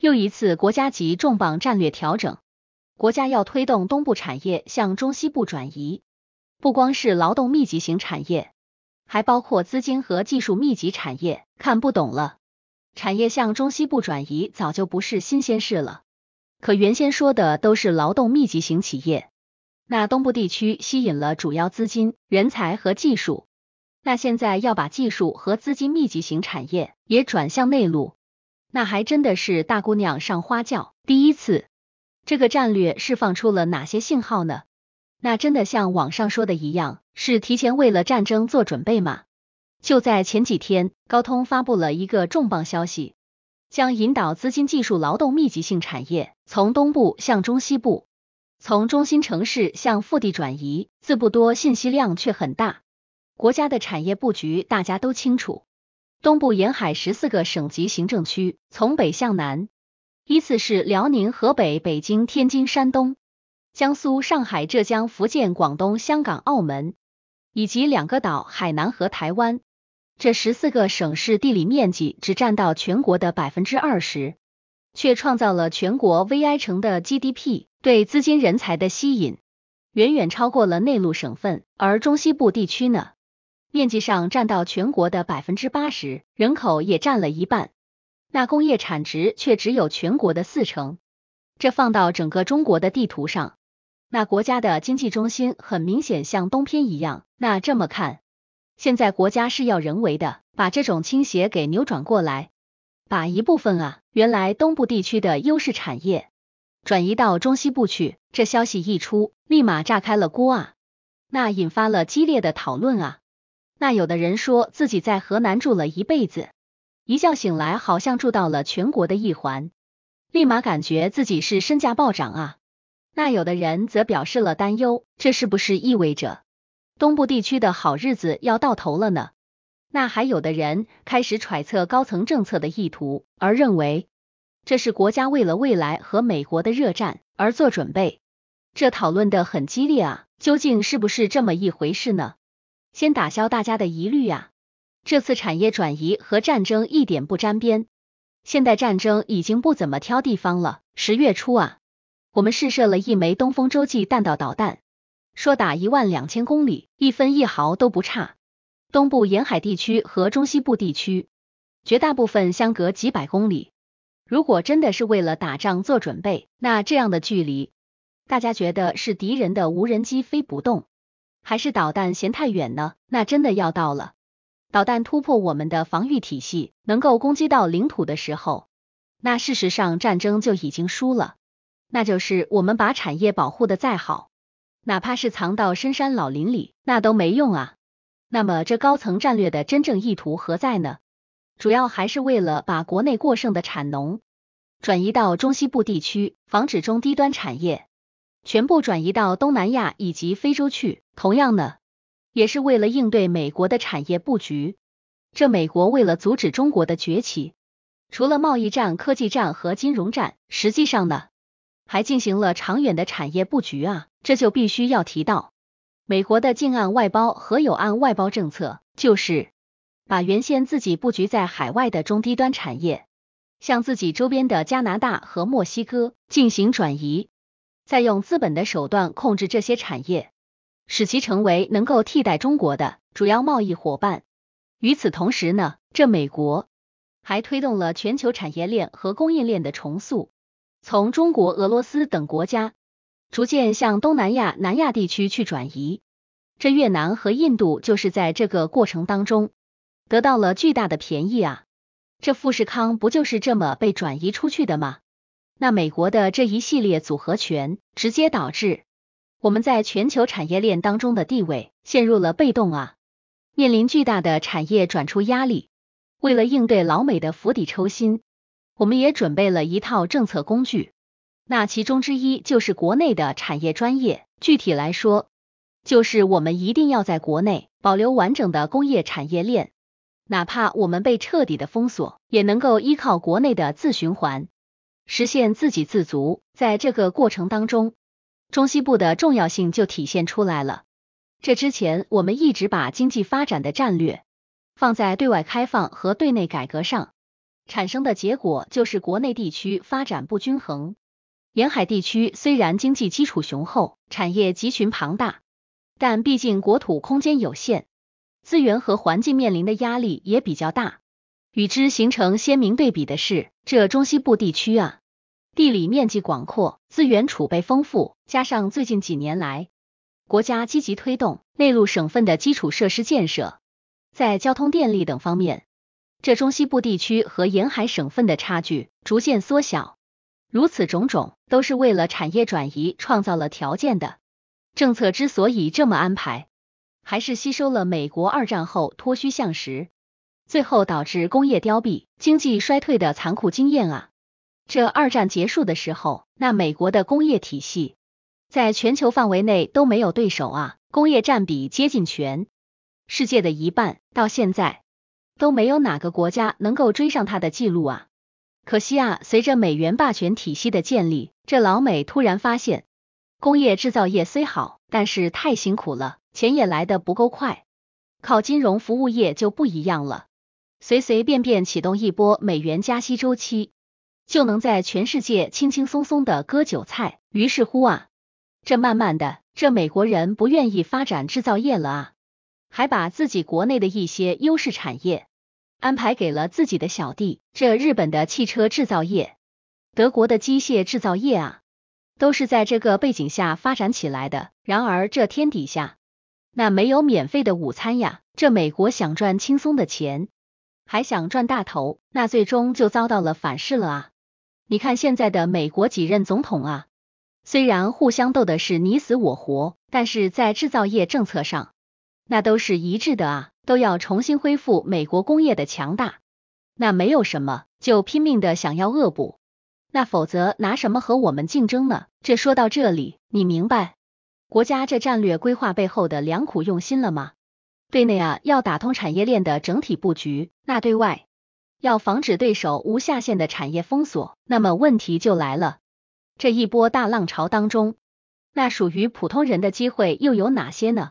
又一次国家级重磅战略调整，国家要推动东部产业向中西部转移，不光是劳动密集型产业，还包括资金和技术密集产业。看不懂了，产业向中西部转移早就不是新鲜事了，可原先说的都是劳动密集型企业，那东部地区吸引了主要资金、人才和技术，那现在要把技术和资金密集型产业也转向内陆。那还真的是大姑娘上花轿，第一次。这个战略释放出了哪些信号呢？那真的像网上说的一样，是提前为了战争做准备吗？就在前几天，高通发布了一个重磅消息，将引导资金、技术、劳动密集性产业从东部向中西部，从中心城市向腹地转移。字不多，信息量却很大。国家的产业布局大家都清楚。东部沿海十四个省级行政区，从北向南依次是辽宁、河北、北京、天津、山东、江苏、上海、浙江、福建、广东、香港、澳门，以及两个岛海南和台湾。这十四个省市地理面积只占到全国的百分之二十，却创造了全国 V I 城的 G D P，对资金、人才的吸引远远超过了内陆省份。而中西部地区呢？面积上占到全国的百分之八十，人口也占了一半，那工业产值却只有全国的四成。这放到整个中国的地图上，那国家的经济中心很明显像东偏一样。那这么看，现在国家是要人为的把这种倾斜给扭转过来，把一部分啊原来东部地区的优势产业转移到中西部去。这消息一出，立马炸开了锅啊，那引发了激烈的讨论啊。那有的人说自己在河南住了一辈子，一觉醒来好像住到了全国的一环，立马感觉自己是身价暴涨啊。那有的人则表示了担忧，这是不是意味着东部地区的好日子要到头了呢？那还有的人开始揣测高层政策的意图，而认为这是国家为了未来和美国的热战而做准备。这讨论的很激烈啊，究竟是不是这么一回事呢？先打消大家的疑虑啊！这次产业转移和战争一点不沾边。现代战争已经不怎么挑地方了。十月初啊，我们试射了一枚东风洲际弹道导弹，说打一万两千公里，一分一毫都不差。东部沿海地区和中西部地区，绝大部分相隔几百公里。如果真的是为了打仗做准备，那这样的距离，大家觉得是敌人的无人机飞不动？还是导弹嫌太远呢？那真的要到了，导弹突破我们的防御体系，能够攻击到领土的时候，那事实上战争就已经输了。那就是我们把产业保护的再好，哪怕是藏到深山老林里，那都没用啊。那么这高层战略的真正意图何在呢？主要还是为了把国内过剩的产农转移到中西部地区，防止中低端产业。全部转移到东南亚以及非洲去。同样呢，也是为了应对美国的产业布局。这美国为了阻止中国的崛起，除了贸易战、科技战和金融战，实际上呢，还进行了长远的产业布局啊。这就必须要提到美国的近岸外包和有岸外包政策，就是把原先自己布局在海外的中低端产业，向自己周边的加拿大和墨西哥进行转移。再用资本的手段控制这些产业，使其成为能够替代中国的主要贸易伙伴。与此同时呢，这美国还推动了全球产业链和供应链的重塑，从中国、俄罗斯等国家逐渐向东南亚、南亚地区去转移。这越南和印度就是在这个过程当中得到了巨大的便宜啊！这富士康不就是这么被转移出去的吗？那美国的这一系列组合拳，直接导致我们在全球产业链当中的地位陷入了被动啊，面临巨大的产业转出压力。为了应对老美的釜底抽薪，我们也准备了一套政策工具。那其中之一就是国内的产业专业，具体来说，就是我们一定要在国内保留完整的工业产业链，哪怕我们被彻底的封锁，也能够依靠国内的自循环。实现自给自足，在这个过程当中，中西部的重要性就体现出来了。这之前，我们一直把经济发展的战略放在对外开放和对内改革上，产生的结果就是国内地区发展不均衡。沿海地区虽然经济基础雄厚，产业集群庞大，但毕竟国土空间有限，资源和环境面临的压力也比较大。与之形成鲜明对比的是，这中西部地区啊，地理面积广阔，资源储备丰富，加上最近几年来，国家积极推动内陆省份的基础设施建设，在交通、电力等方面，这中西部地区和沿海省份的差距逐渐缩小。如此种种，都是为了产业转移创造了条件的。政策之所以这么安排，还是吸收了美国二战后脱虚向实。最后导致工业凋敝、经济衰退的残酷经验啊！这二战结束的时候，那美国的工业体系在全球范围内都没有对手啊，工业占比接近全世界的一半，到现在都没有哪个国家能够追上它的记录啊。可惜啊，随着美元霸权体系的建立，这老美突然发现，工业制造业虽好，但是太辛苦了，钱也来的不够快，靠金融服务业就不一样了。随随便便启动一波美元加息周期，就能在全世界轻轻松松的割韭菜。于是乎啊，这慢慢的，这美国人不愿意发展制造业了啊，还把自己国内的一些优势产业安排给了自己的小弟。这日本的汽车制造业，德国的机械制造业啊，都是在这个背景下发展起来的。然而这天底下那没有免费的午餐呀，这美国想赚轻松的钱。还想赚大头，那最终就遭到了反噬了啊！你看现在的美国几任总统啊，虽然互相斗的是你死我活，但是在制造业政策上，那都是一致的啊，都要重新恢复美国工业的强大。那没有什么，就拼命的想要恶补，那否则拿什么和我们竞争呢？这说到这里，你明白国家这战略规划背后的良苦用心了吗？对内啊，要打通产业链的整体布局；那对外，要防止对手无下限的产业封锁。那么问题就来了，这一波大浪潮当中，那属于普通人的机会又有哪些呢？